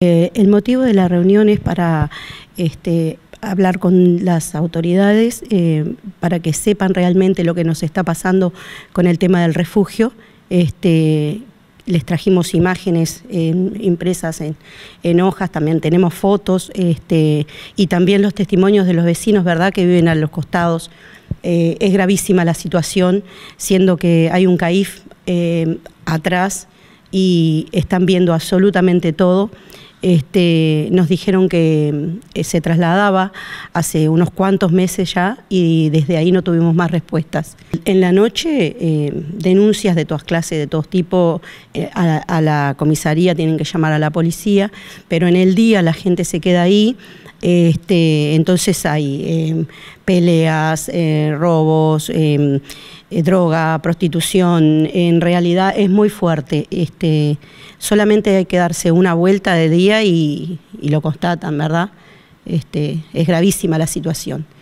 Eh, el motivo de la reunión es para este, hablar con las autoridades, eh, para que sepan realmente lo que nos está pasando con el tema del refugio. Este, les trajimos imágenes em, impresas en, hojas, también tenemos fotos este, y también los testimonios de los vecinos, ¿verdad?, que viven a los costados. Eh, es gravísima la situación, siendo que hay un CAIF em, atrás y están viendo absolutamente todo. Este, nos dijeron que eh, se trasladaba hace unos cuantos meses ya y desde ahí no tuvimos más respuestas. En la noche, eh, denuncias de todas clases, de todo tipo, eh, a la comisaría tienen que llamar a la policía, pero en el día la gente se queda ahí, este, entonces hay em, peleas, eh, robos, em, eh, droga, prostitución. En realidad es muy fuerte. Este, solamente hay que darse una vuelta de día y, lo constatan, ¿verdad? Este, es gravísima la situación.